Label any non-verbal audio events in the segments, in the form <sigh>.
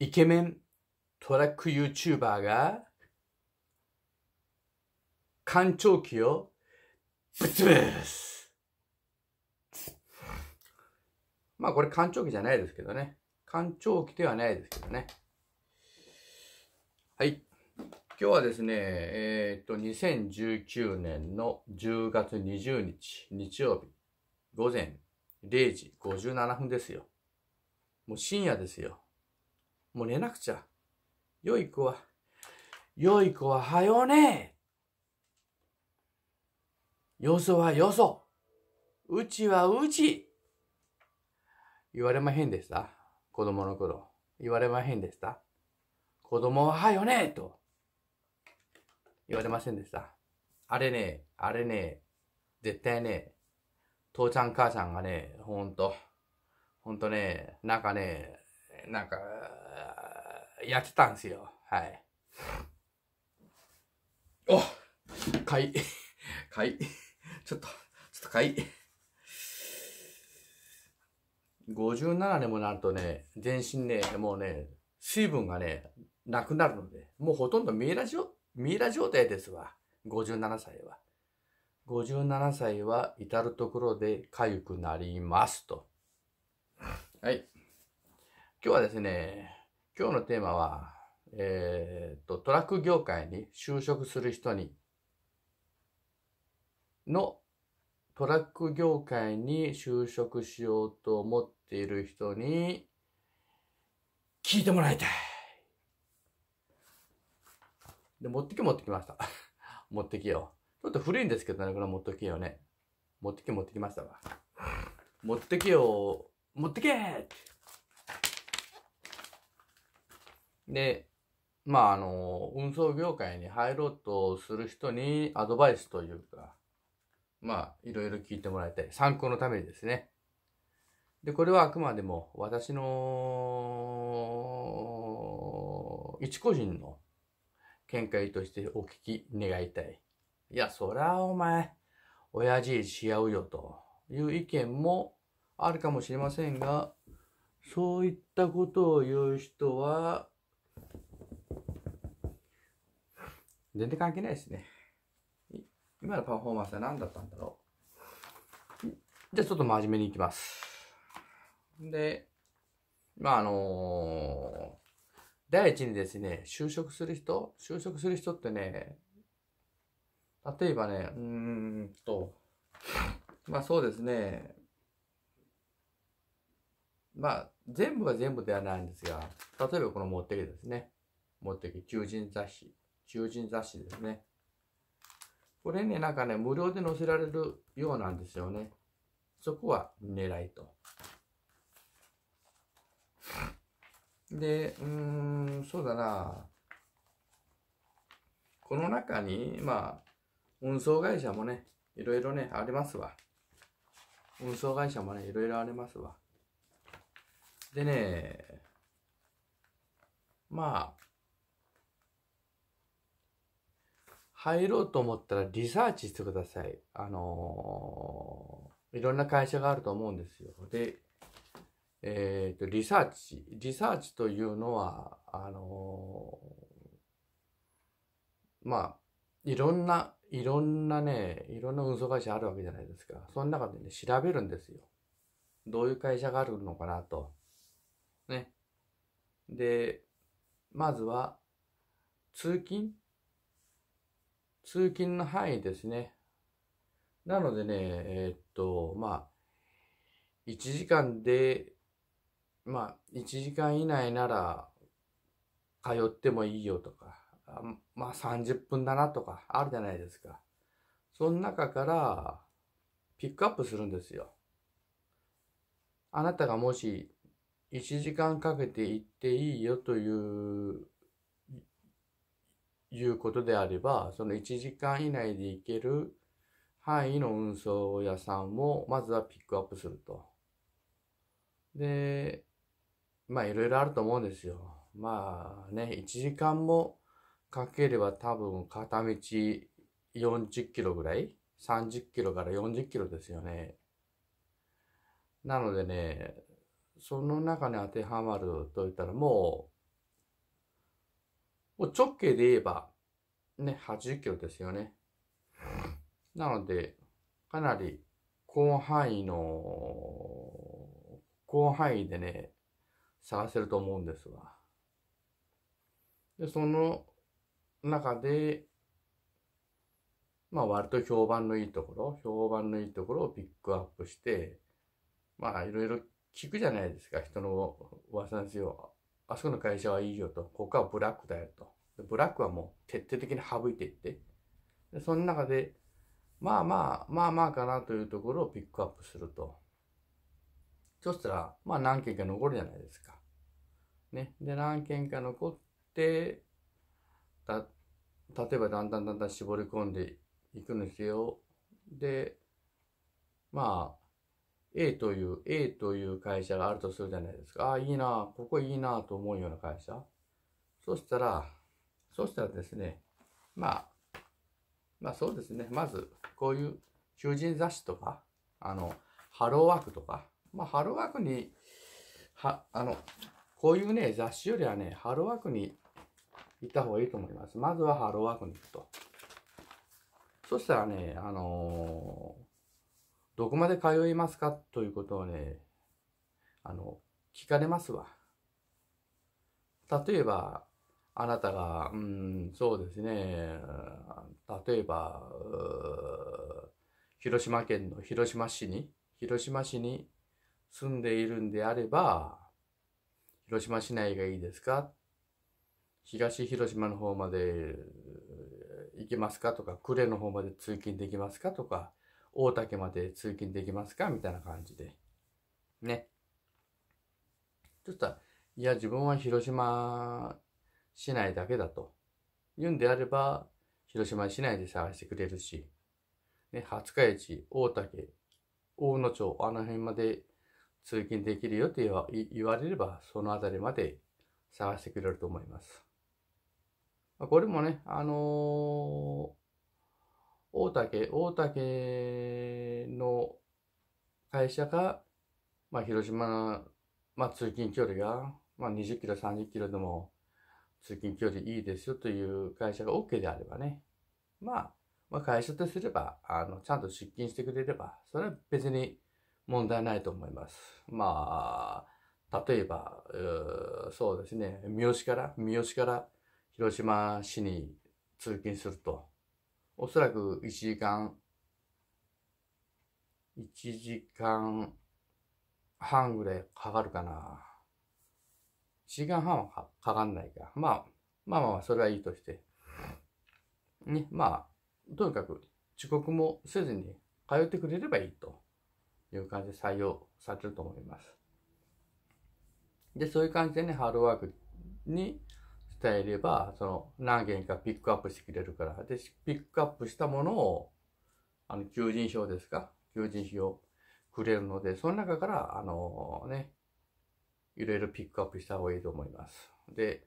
イケメントラック YouTuber が干潮期をぶつぶつまあこれ干潮期じゃないですけどね干潮期ではないですけどねはい今日はですね、えー、っと、2019年の10月20日、日曜日、午前0時57分ですよ。もう深夜ですよ。もう寝なくちゃ。良い子は、良い子ははよねよそはよそ。うちはうち。言われまへんでした子供の頃。言われまへんでした子供ははよねと。言われませんでした。あれね、あれね、絶対ね、父ちゃん母ちゃんがね、ほんと、ほんとね、なんかね、なんか、やってたんですよ。はい。おかい。か <laughs> い。ちょっと、ちょっとかい。57年もなるとね、全身ね、もうね、水分がね、なくなるので、もうほとんどミイラ状、ミイラ状態ですわ。57歳は。57歳は至るところで痒くなりますと。はい。今日はですね、今日のテーマは、えー、っと、トラック業界に就職する人に、の、トラック業界に就職しようと思っている人に、聞いてもらいたい。で、持ってき持ってきました。<laughs> 持ってきよう。ちょっと古いんですけどね、これ持ってけよね。持ってけ持ってきましたわ。持ってけよ持ってけで、まああの、運送業界に入ろうとする人にアドバイスというか、まあいろいろ聞いてもらいたい。参考のためにですね。で、これはあくまでも私の一個人の見解としてお聞き願いたい。いや、そりゃお前、親父し合うよという意見もあるかもしれませんが、そういったことを言う人は、全然関係ないですね。今のパフォーマンスは何だったんだろう。じゃあちょっと真面目にいきます。で、まああのー、第一にですね、就職する人、就職する人ってね、例えばね、うーんと、まあそうですね、まあ全部は全部ではないんですが、例えばこの持ってきですね。持ってき、求人雑誌。求人雑誌ですね。これね、なんかね、無料で載せられるようなんですよね。そこは狙いと。で、うーん、そうだな。この中に、まあ、運送会社もね、いろいろね、ありますわ。運送会社もね、いろいろありますわ。でね、まあ、入ろうと思ったらリサーチしてください。あのー、いろんな会社があると思うんですよ。で、えっ、ー、と、リサーチ。リサーチというのは、あのー、まあ、いろんな、いろんなね、いろんな運送会社あるわけじゃないですか。その中でね、調べるんですよ。どういう会社があるのかなと。ね。で、まずは、通勤通勤の範囲ですね。なのでね、えー、っと、まあ、1時間で、まあ、1時間以内なら通ってもいいよとか、まあ30分だなとかあるじゃないですか。その中からピックアップするんですよ。あなたがもし1時間かけて行っていいよといういうことであれば、その1時間以内で行ける範囲の運送屋さんをまずはピックアップすると。で、まあいろいろあると思うんですよ。まあね、1時間もかければ多分片道40キロぐらい ?30 キロから40キロですよね。なのでね、その中に当てはまると言ったらもう、もう直径で言えば、ね、80キロですよね。なので、かなり広範囲の、広範囲でね、探せると思うんですわ。で、その中で、まあ割と評判のいいところ、評判のいいところをピックアップして、まあいろいろ聞くじゃないですか、人の噂にせよ。あそこの会社はいいよと、ここはブラックだよと。ブラックはもう徹底的に省いていって、でその中で、まあまあ、まあまあかなというところをピックアップすると。そしたら、まあ何件か残るじゃないですか。ね。で、何件か残って、だ例えばだんだんだんだん絞り込んでいくんですよ。で、まあ、A という、A という会社があるとするじゃないですか。ああ、いいな、ここいいなと思うような会社。そしたら、そしたらですね、まあ、まあそうですね、まず、こういう求人雑誌とか、あの、ハローワークとか、まあハローワークに、は、あの、こういうね、雑誌よりはね、ハローワークに行った方がいいと思います。まずはハローワークに行くと。そしたらね、あのー、どこまで通いますかということをね、あの、聞かれますわ。例えば、あなたが、うん、そうですね、例えば、広島県の広島市に、広島市に住んでいるんであれば、広島市内がいいですか東広島の方まで行きますかとか、呉の方まで通勤できますかとか、大竹まで通勤できますかみたいな感じで。ね。ちょっと、いや、自分は広島市内だけだと。言うんであれば、広島市内で探してくれるし、ね、廿日市、大竹、大野町、あの辺まで通勤できるよって言われれば、その辺りまで探してくれると思います。これもね、あのー、大竹、大竹の会社が、まあ、広島、まあ、通勤距離が、まあ、20キロ、30キロでも通勤距離いいですよという会社が OK であればね、まあ、まあ、会社とすれば、あの、ちゃんと出勤してくれれば、それは別に問題ないと思います。まあ、例えば、うそうですね、三好から、三好から、広島市に通勤すると、おそらく1時間、1時間半ぐらいかかるかな。1時間半はかかんないか。まあ、まあまあ、それはいいとして。ね、まあ、とにかく遅刻もせずに通ってくれればいいという感じで採用されると思います。で、そういう感じでね、ハローワークに伝えれば、その何件かピックアップしてくれるから。で、ピックアップしたものを、あの、求人票ですか求人票くれるので、その中から、あのね、いろいろピックアップした方がいいと思います。で、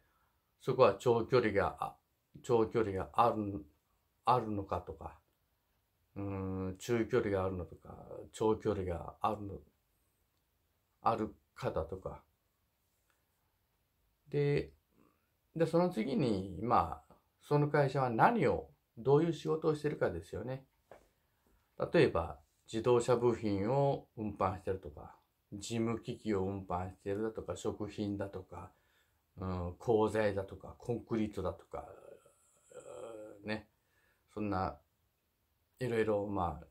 そこは長距離が、長距離がある、あるのかとか、うん、中距離があるのとか、長距離があるの、あるかだとか。で、で、その次に、まあ、その会社は何を、どういう仕事をしてるかですよね。例えば、自動車部品を運搬してるとか、事務機器を運搬してるだとか、食品だとか、うん、鋼材だとか、コンクリートだとか、ね、そんな、いろいろ、まあ、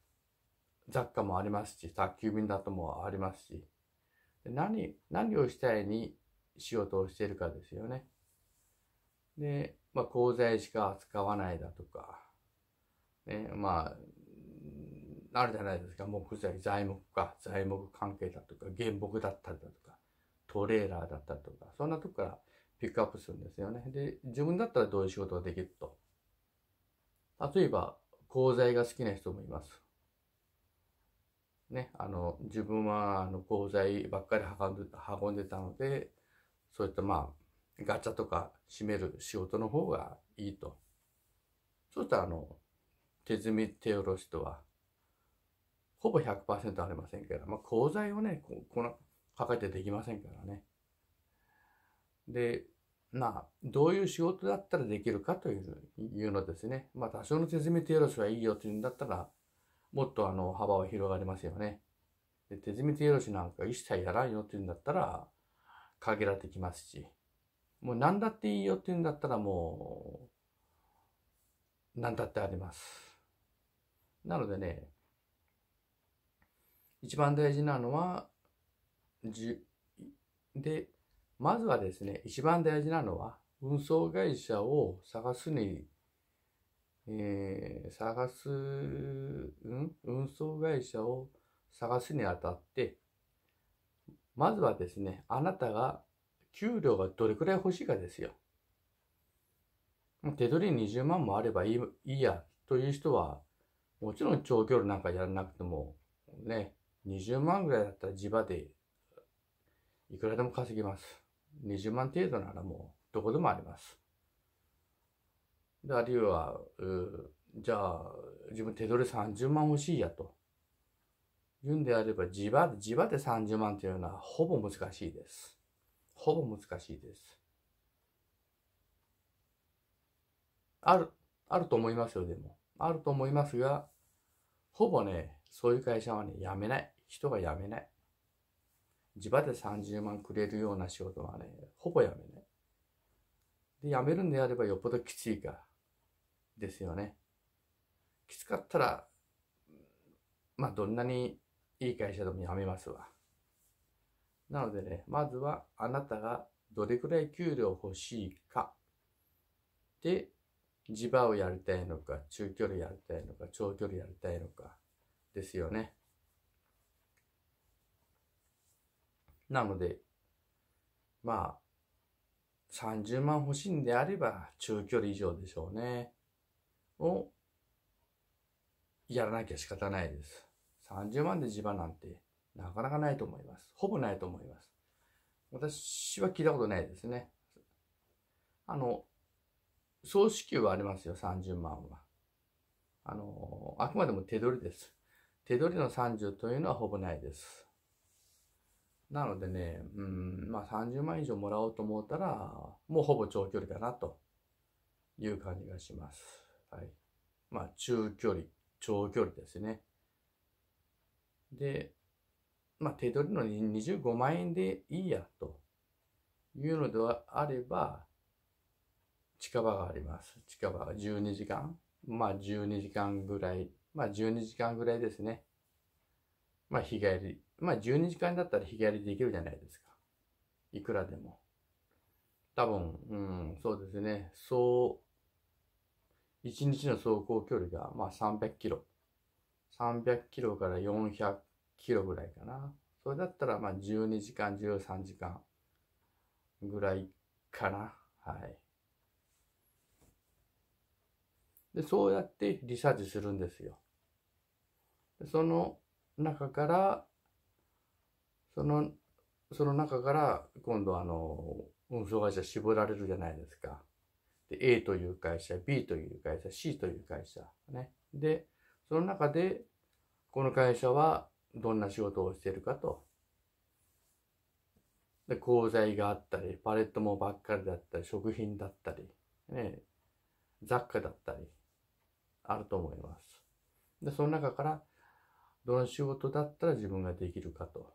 雑貨もありますし、宅急便だともありますし、何、何をたいに仕事をしているかですよね。で、まあ、鋼材しか扱わないだとか、ね、まあ、あるじゃないですか、木材、材木か、材木関係だとか、原木だったりだとか、トレーラーだったりとか、そんなとこからピックアップするんですよね。で、自分だったらどういう仕事ができると。例えば、鋼材が好きな人もいます。ね、あの、自分はあの鋼材ばっかり運んで運んでたので、そういったまあ、ガチャとか閉める仕事の方がいいと。そうするとあの、手積み手下ろしとは、ほぼ100%ありませんから、まあ、鋼材をね、ここのかけてできませんからね。で、まあ、どういう仕事だったらできるかといういうのですね。まあ、多少の手積み手下ろしはいいよというんだったら、もっとあの幅は広がりますよね。で手積み手下ろしなんか一切やらんよっていうんだったら、限られてきますし。もう何だっていいよって言うんだったらもう、何だってあります。なのでね、一番大事なのは、じで、まずはですね、一番大事なのは、運送会社を探すに、えー、探す、うん、運送会社を探すにあたって、まずはですね、あなたが給料がどれくらい欲しいかですよ。手取り20万もあればいいいいやという人は、もちろん長距離なんかやらなくても、ね、20万ぐらいだったら地場でいくらでも稼ぎます。20万程度ならもうどこでもあります。であるいは、じゃあ自分手取り30万欲しいやと。言うんであれば地場、地場で30万というのはほぼ難しいです。ほぼ難しいです。ある、あると思いますよ、でも。あると思いますが、ほぼね、そういう会社はね、辞めない。人が辞めない。自場で30万くれるような仕事はね、ほぼ辞めない。で、辞めるんであればよっぽどきついか。ですよね。きつかったら、まあ、どんなにいい会社でも辞めますわ。なのでね、まずはあなたがどれくらい給料欲しいか。で、地場をやりたいのか、中距離やりたいのか、長距離やりたいのか、ですよね。なので、まあ、30万欲しいんであれば、中距離以上でしょうね。を、やらなきゃ仕方ないです。30万で地場なんて、なかなかないと思います。ほぼないと思います。私は聞いたことないですね。あの、総支給はありますよ、30万は。あの、あくまでも手取りです。手取りの30というのはほぼないです。なのでね、うん、まあ30万以上もらおうと思ったら、もうほぼ長距離かなという感じがします。はい。まあ中距離、長距離ですね。で、まあ、手取りの25万円でいいやというのではあれば、近場があります。近場は12時間。まあ、12時間ぐらい。まあ、12時間ぐらいですね。まあ、日帰り。まあ、12時間だったら日帰りできるじゃないですか。いくらでも。多分、うん、そうですね。そう、1日の走行距離が、まあ、300キロ。300キロから400キロぐらいかな。それだったら、まあ、12時間、13時間ぐらいかな。はい。で、そうやってリサーチするんですよ。でその中から、その、その中から、今度あの、運送会社絞られるじゃないですか。で、A という会社、B という会社、C という会社。ね。で、その中で、この会社はどんな仕事をしてるかと。で、鋼材があったり、パレットもばっかりだったり、食品だったり、ね、雑貨だったり、あると思います。で、その中から、どの仕事だったら自分ができるかと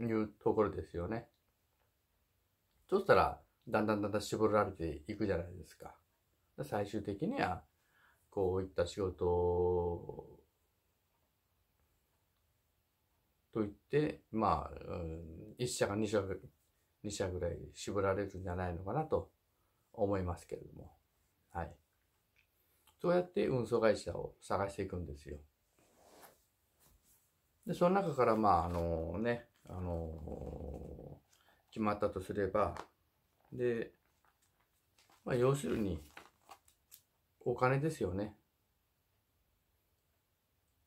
いうところですよね。そしたら、だんだんだんだん絞られていくじゃないですか。最終的には、こういった仕事といって、まあ、うん、1社が2社ぐらい、2社ぐらい絞られるんじゃないのかなと思いますけれども。はい。そうやって運送会社を探していくんですよ。で、その中から、まあ、あのね、あのー、決まったとすれば、で、まあ、要するに、お金ですよね。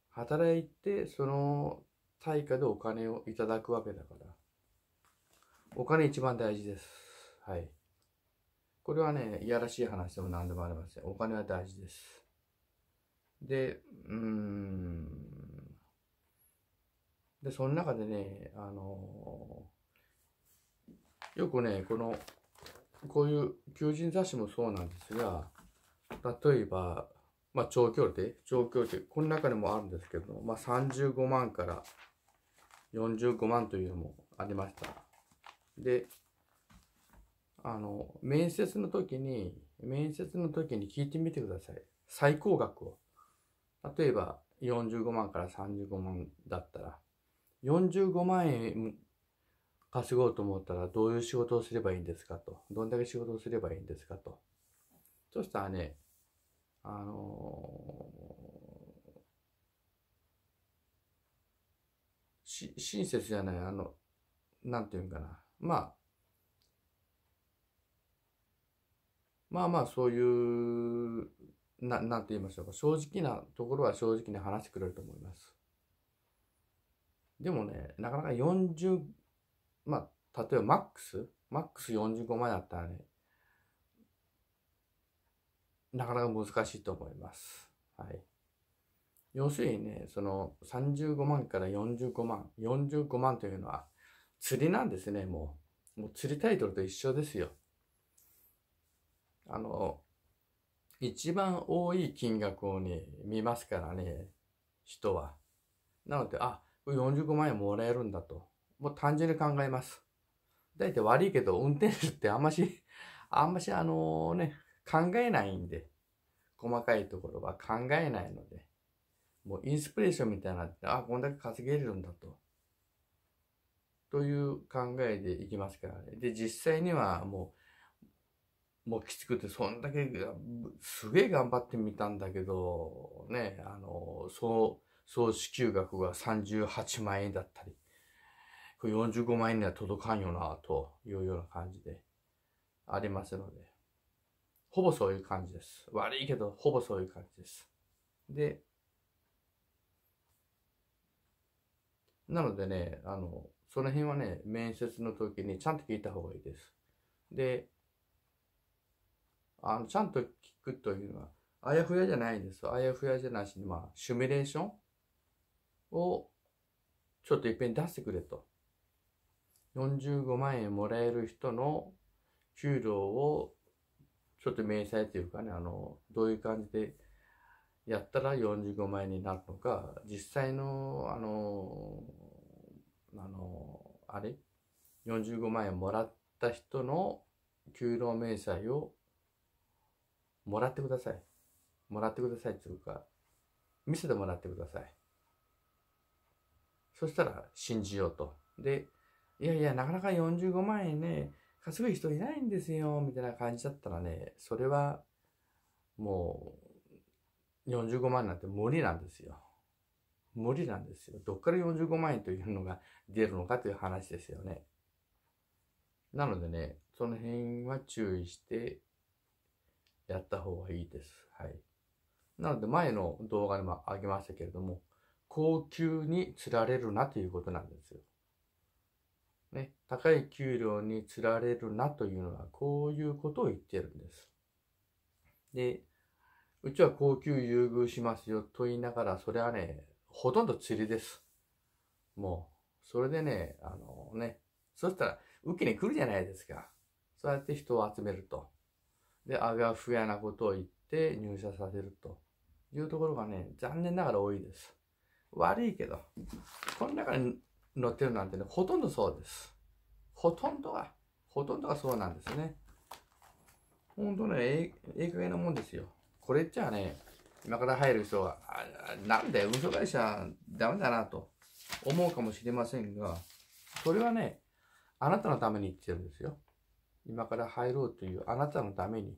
働いて、その対価でお金をいただくわけだから。お金一番大事です。はい。これはね、いやらしい話でも何でもありません。お金は大事です。で、うーん。で、その中でね、あのー、よくね、この、こういう求人雑誌もそうなんですが、例えば、まあ、長距離で、長距離で、この中にもあるんですけど、まあ、35万から45万というのもありました。で、あの、面接の時に、面接の時に聞いてみてください。最高額を。例えば、45万から35万だったら、45万円稼ごうと思ったらどういう仕事をすればいいんですかと。どんだけ仕事をすればいいんですかと。そしたらね、あのー、親切じゃないあのなんていうんかなまあまあまあそういうななんて言いましょうか正直なところは正直に話してくれると思いますでもねなかなか40まあ例えばマックスマックス45枚だったらねなかなか難しいと思います。はい。要するにね、その35万から45万、45万というのは釣りなんですね、もう。もう釣りタイトルと一緒ですよ。あの、一番多い金額をね、見ますからね、人は。なので、あ、45万円もらえるんだと。もう単純に考えます。だいたい悪いけど、運転手ってあんまし、あんましあのね、考えないんで、細かいところは考えないので、もうインスピレーションみたいになって、あ、こんだけ稼げるんだと。という考えでいきますからね。で、実際にはもう、もうきつくて、そんだけ、すげえ頑張ってみたんだけど、ね、あの、そう、総支給額が38万円だったり、これ45万円には届かんよな、というような感じでありますので。ほぼそういう感じです。悪いけど、ほぼそういう感じです。で、なのでね、あの、その辺はね、面接の時にちゃんと聞いた方がいいです。で、あの、ちゃんと聞くというのは、あやふやじゃないんです。あやふやじゃないし、まあ、シミュレーションを、ちょっといっぺん出してくれと。45万円もらえる人の給料をちょっと明細というかね、あの、どういう感じでやったら45万円になるのか、実際の、あの、あの、あれ ?45 万円もらった人の給料明細をもらってください。もらってくださいというか、見せてもらってください。そしたら信じようと。で、いやいや、なかなか45万円ね、賢い人いないんですよ、みたいな感じだったらね、それは、もう、45万なんて無理なんですよ。無理なんですよ。どっから45万円というのが出るのかという話ですよね。なのでね、その辺は注意してやった方がいいです。はい。なので前の動画でもあげましたけれども、高級に釣られるなということなんですよ。ね、高い給料につられるなというのは、こういうことを言ってるんです。で、うちは高級優遇しますよと言いながら、それはね、ほとんど釣りです。もう、それでね、あのね、そしたら、受けに来るじゃないですか。そうやって人を集めると。で、あがふやなことを言って入社させるというところがね、残念ながら多いです。悪いけど、この中に乗ってるなんてね、ほとんどそうです。ほとんどが、ほとんどがそうなんですね。ほんとね、ええ加減なもんですよ。これっちゃね、今から入る人は、なんだよ、運送会社ダメだなと思うかもしれませんが、それはね、あなたのために言ってるんですよ。今から入ろうというあなたのために。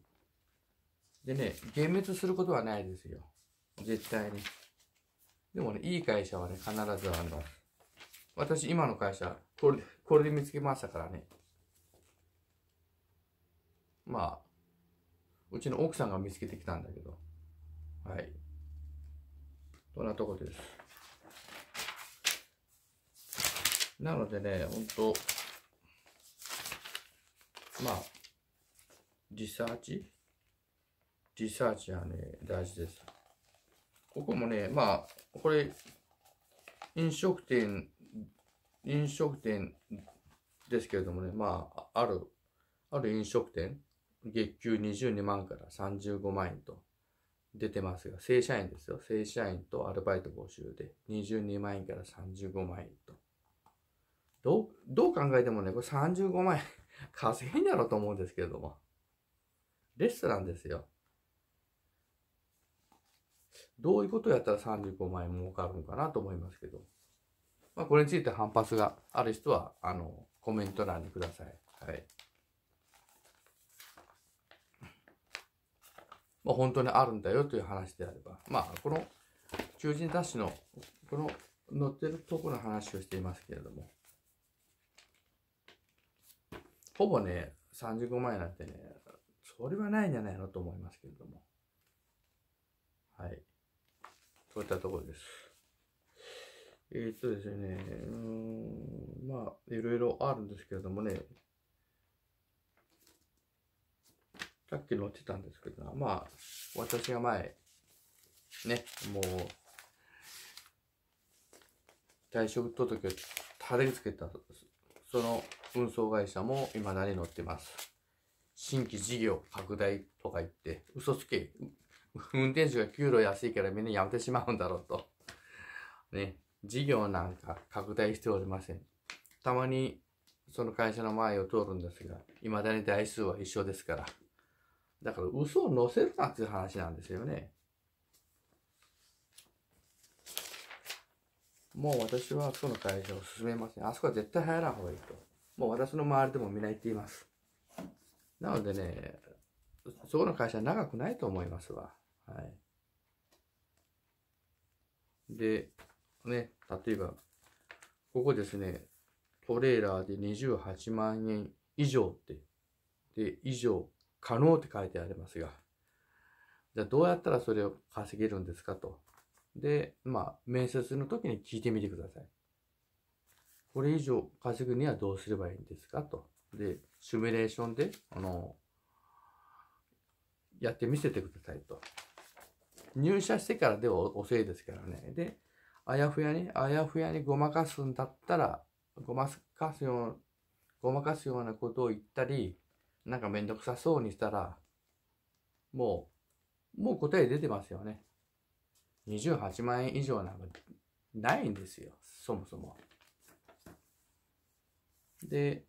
でね、幻滅することはないですよ。絶対に。でもね、いい会社はね、必ずあの、私、今の会社、これ、これで見つけましたからね。まあ、うちの奥さんが見つけてきたんだけど。はい。そんなとこです。なのでね、ほんと、まあ、リサーチリサーチはね、大事です。ここもね、まあ、これ、飲食店飲食店ですけれどもね、まあ、ある、ある飲食店、月給22万から35万円と出てますが、正社員ですよ。正社員とアルバイト募集で、22万円から35万円と。どう、どう考えてもね、これ35万円 <laughs> 稼げんやろと思うんですけれども。レストランですよ。どういうことをやったら35万円儲かるのかなと思いますけど。まあ、これについて反発がある人は、あの、コメント欄にください。はい。まあ、本当にあるんだよという話であれば、まあ、この求人雑誌の、この載ってるところの話をしていますけれども、ほぼね、35万円なんてね、それはないんじゃないのと思いますけれども。はい。そういったところです。えっとですね、うん、まあ、いろいろあるんですけれどもね、さっき乗ってたんですけど、まあ、私が前、ね、もう、退職届をたりつけた、その運送会社も今何乗ってます。新規事業拡大とか言って、嘘つけ、運転手が給料安いからみんな辞めてしまうんだろうと。ね、事業なんか拡大しておりません。たまにその会社の前を通るんですが、いまだに台数は一緒ですから。だから嘘を載せるなっていう話なんですよね。もう私はその会社を進めません。あそこは絶対入らん方がいいと。もう私の周りでも見ないっています。なのでね、そこの会社長くないと思いますわ。はい。で、ね、例えば、ここですね、トレーラーで28万円以上って、で、以上可能って書いてありますが、じゃあどうやったらそれを稼げるんですかと。で、まあ、面接の時に聞いてみてください。これ以上稼ぐにはどうすればいいんですかと。で、シミュレーションで、あの、やってみせてくださいと。入社してからでは遅いですからね。で、あやふやに、あやふやにごまかすんだったら、ごまかすよう、ごまかすようなことを言ったり、なんかめんどくさそうにしたら、もう、もう答え出てますよね。28万円以上なんかないんですよ、そもそも。で、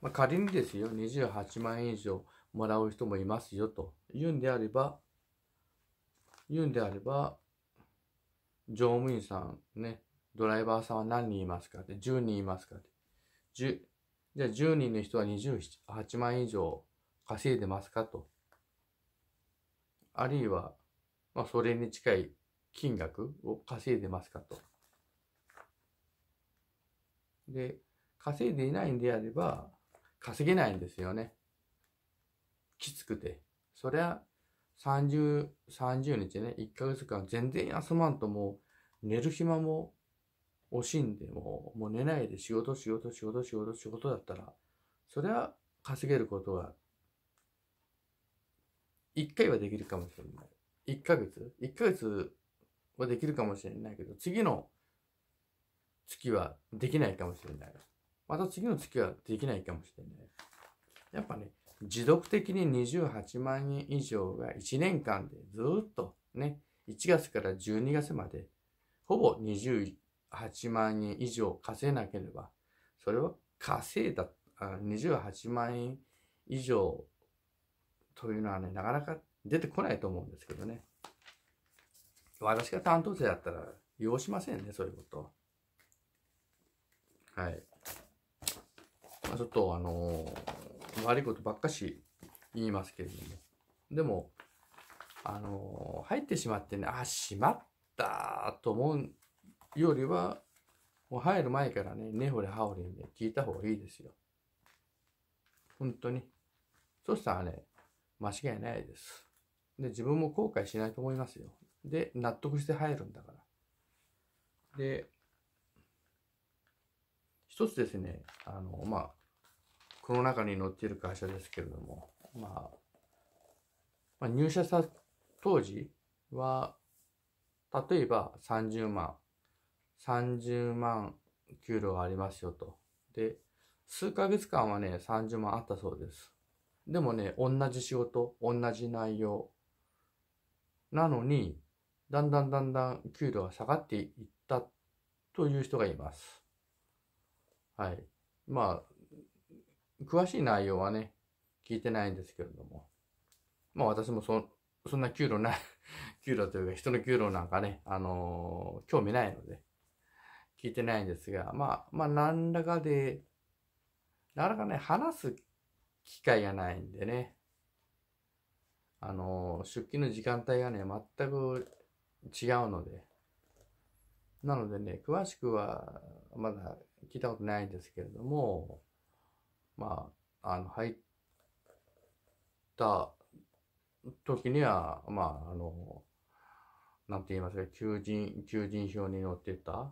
まあ、仮にですよ、28万円以上もらう人もいますよと言うんであれば、言うんであれば、乗務員さんね、ドライバーさんは何人いますかって、10人いますかって。じゃあ10人の人は28万以上稼いでますかと。あるいは、まあ、それに近い金額を稼いでますかと。で、稼いでいないんであれば、稼げないんですよね。きつくて。そりゃ、30、30日ね、1ヶ月間全然休まんともう寝る暇も惜しんでもう、もう寝ないで仕事仕事仕事仕事仕事だったら、それは稼げることは、1回はできるかもしれない。1ヶ月 ?1 ヶ月はできるかもしれないけど、次の月はできないかもしれない。また次の月はできないかもしれない。やっぱね、持続的に28万人以上が1年間でずっとね、1月から12月まで、ほぼ28万人以上稼げなければ、それは稼いだ、28万円以上というのはね、なかなか出てこないと思うんですけどね。私が担当者だったら、要しませんね、そういうことは。はい。まあ、ちょっと、あのー悪いことばっかし言いますけれども。でも、あのー、入ってしまってね、あ、しまったと思うよりは、もう入る前からね、根掘り葉掘りね、聞いた方がいいですよ。本当に。そしたらね、間違いないです。で、自分も後悔しないと思いますよ。で、納得して入るんだから。で、一つですね、あの、まあ、この中に載っている会社ですけれども、まあ、まあ、入社した当時は、例えば30万、30万給料ありますよと。で、数ヶ月間はね、30万あったそうです。でもね、同じ仕事、同じ内容。なのに、だんだんだんだん給料が下がっていったという人がいます。はい。まあ、詳しい内容はね、聞いてないんですけれども、まあ私もそ、そんな給料ない給料 <laughs> というか人の給料なんかね、あのー、興味ないので、聞いてないんですが、まあ、まあ、何らかで、なかなかね、話す機会がないんでね、あのー、出勤の時間帯がね、全く違うので、なのでね、詳しくはまだ聞いたことないんですけれども、まあ、あの、入った時には、まあ、あの、なんて言いますか、求人、求人票に載ってた、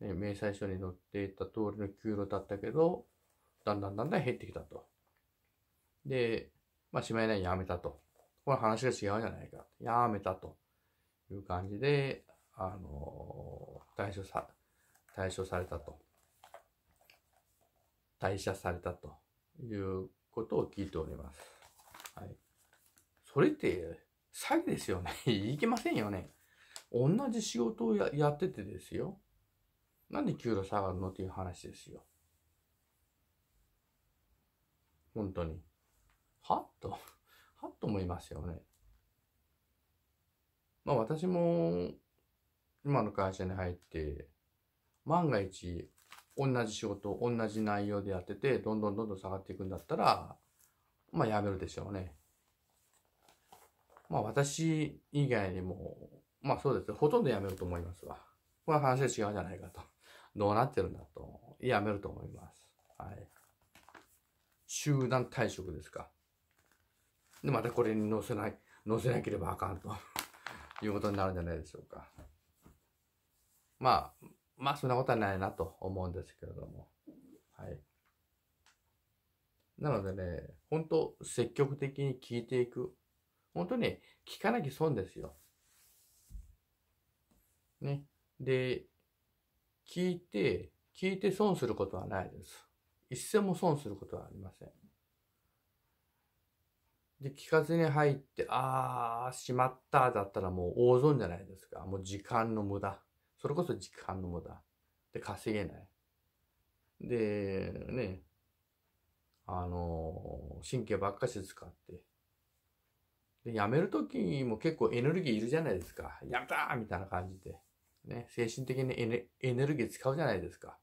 ね、明細書に載っていた通りの給料だったけど、だんだんだんだん減ってきたと。で、まあ、しまいないめたと。これ話が違うじゃないか。やめたという感じで、あのー、対処さ、対処されたと。退社されたということを聞いております。はい。それって詐欺ですよね。<laughs> いけませんよね。同じ仕事をやっててですよ。なんで給料下がるのっていう話ですよ。本当に。はっと、<laughs> はっと思いますよね。まあ私も、今の会社に入って、万が一同じ仕事、同じ内容でやってて、どんどんどんどん下がっていくんだったら、まあやめるでしょうね。まあ私以外にも、まあそうです。ほとんどやめると思いますわ。これは話省違うじゃないかと。どうなってるんだと。やめると思います。はい。集団退職ですか。で、またこれに載せない、載せなければあかんということになるんじゃないでしょうか。まあ、まあそんなことはないなと思うんですけれども。はい。なのでね、本当積極的に聞いていく。本当に聞かなきゃ損ですよ。ね。で、聞いて、聞いて損することはないです。一銭も損することはありません。で、聞かずに入って、あー、しまった、だったらもう大損じゃないですか。もう時間の無駄。それこそ時間の無駄。で、稼げない。で、ね、あの、神経ばっかし使って。で、辞めるときも結構エネルギーいるじゃないですか。やめたみたいな感じで。ね、精神的にエネエネルギー使うじゃないですか。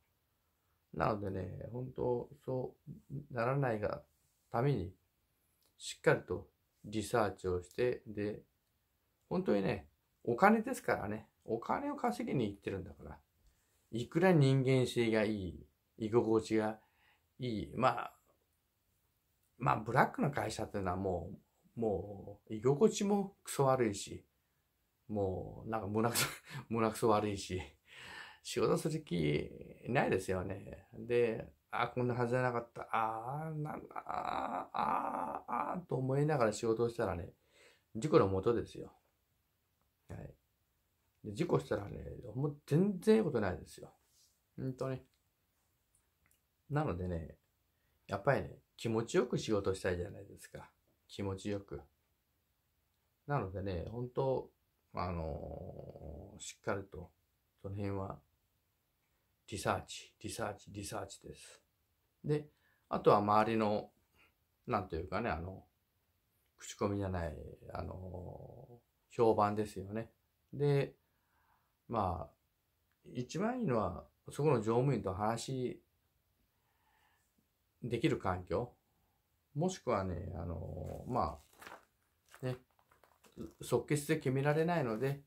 なのでね、本当そうならないがために、しっかりとリサーチをして、で、本当にね、お金ですからね。お金を稼ぎに行ってるんだから。いくら人間性がいい、居心地がいい。まあ、まあ、ブラックの会社っていうのはもう、もう、居心地もクソ悪いし、もう、なんか胸くそ、<laughs> 胸くそ悪いし、仕事する気ないですよね。で、あ、こんなはずじゃなかった。ああ、なんだ、ああ、ああ、と思いながら仕事をしたらね、事故のもとですよ。はい。で、事故したらね、もう全然いいことないですよ。ほんとね。なのでね、やっぱりね、気持ちよく仕事したいじゃないですか。気持ちよく。なのでね、本当あのー、しっかりと、その辺は、リサーチ、リサーチ、リサーチです。で、あとは周りの、なんというかね、あの、口コミじゃない、あのー、評判ですよね。で、まあ、一番いいのは、そこの乗務員と話できる環境。もしくはね、あの、まあ、ね、即決で決められないので、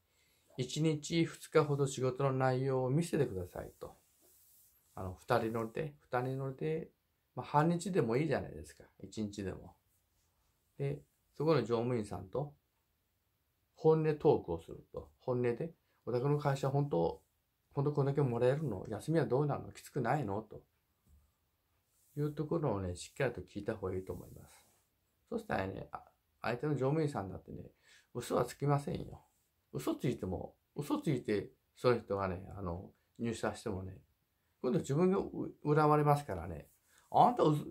1日2日ほど仕事の内容を見せてくださいと。あの、2人乗りで、2人乗りで、まあ、半日でもいいじゃないですか。1日でも。で、そこの乗務員さんと、本音トークをすると。本音で、お宅の会社本当、本当こんだけもらえるの休みはどうなのきつくないのというところをね、しっかりと聞いた方がいいと思います。そしたらね、相手の乗務員さんだってね、嘘はつきませんよ。嘘ついても、嘘ついて、その人がね、あの、入社してもね、今度自分が恨まれますからね、あんた、あんた、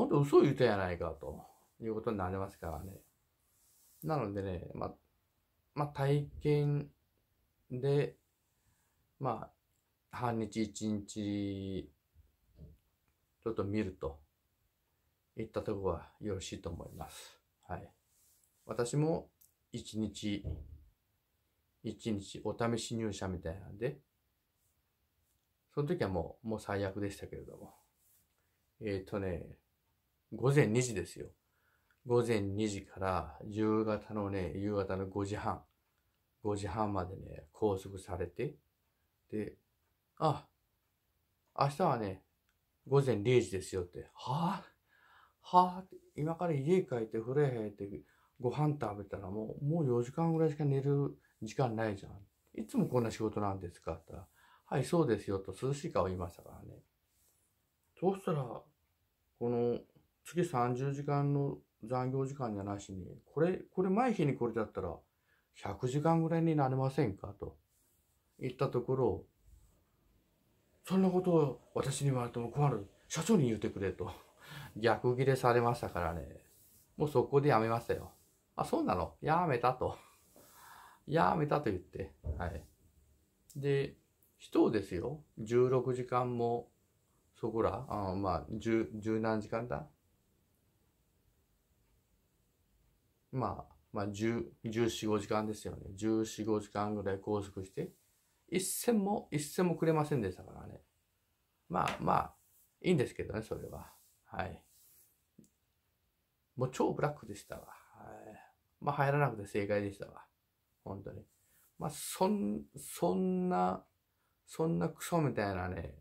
あんた嘘言うたやないか、ということになりますからね。なのでね、ま、まあ、体験で、まあ、半日一日、ちょっと見ると、いったとこはよろしいと思います。はい。私も一日、一日お試し入社みたいなんで、その時はもう、もう最悪でしたけれども。えっ、ー、とね、午前2時ですよ。午前2時から夕方のね、夕方の5時半。5時半までね、拘束されて、で、あ、明日はね、午前0時ですよって、はぁ、あ、はぁ、あ、今から家帰って風呂入って、ご飯食べたらもう、もう4時間ぐらいしか寝る時間ないじゃん。いつもこんな仕事なんですかって言ったら、はい、そうですよと涼しい顔言いましたからね。そうしたら、この月30時間の残業時間じゃなしに、これ、これ毎日にこれだったら、100時間ぐらいになれませんかと言ったところ、そんなことを私に言われても困る。社長に言うてくれと。<laughs> 逆切れされましたからね。もうそこでやめましたよ。あ、そうなのやめたと。<laughs> やめたと言って。はい。で、人をですよ。16時間も、そこら、あまあ、十、十何時間だ。まあ、まあ、14、15時間ですよね。14、15時間ぐらい拘束して、一銭も、一銭もくれませんでしたからね。まあまあ、いいんですけどね、それは。はい。もう超ブラックでしたわ。はい、まあ、入らなくて正解でしたわ。本当に。まあ、そん、そんな、そんなクソみたいなね、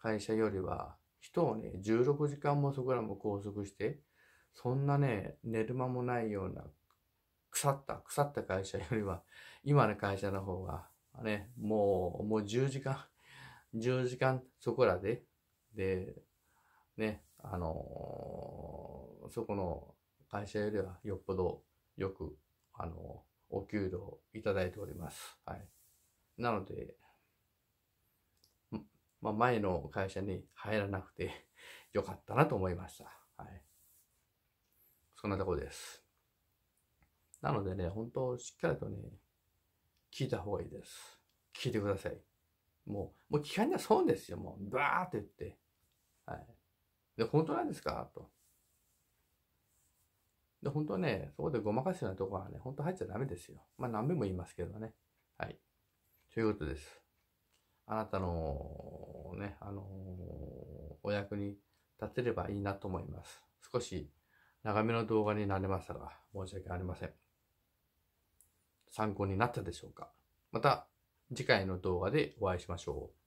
会社よりは、人をね、16時間もそこらも拘束して、そんなね、寝る間もないような腐った、腐った会社よりは、今の会社の方が、ね、もう、もう10時間、10時間そこらで、で、ね、あのー、そこの会社よりはよっぽどよく、あのー、お給料いただいております。はい。なので、まあ、前の会社に入らなくてよかったなと思いました。はい。そんなとこです。なのでね、本当しっかりとね、聞いた方がいいです。聞いてください。もう、もう聞かんには損ですよ。もう、ばーって言って。はい。で、本当なんですかと。で、本当ね、そこでごまかすようなところはね、本当入っちゃダメですよ。まあ何べも言いますけどね。はい。ということです。あなたの、ね、あのー、お役に立てればいいなと思います。少し長めの動画になりましたが、申し訳ありません。参考になったでしょうかまた次回の動画でお会いしましょう。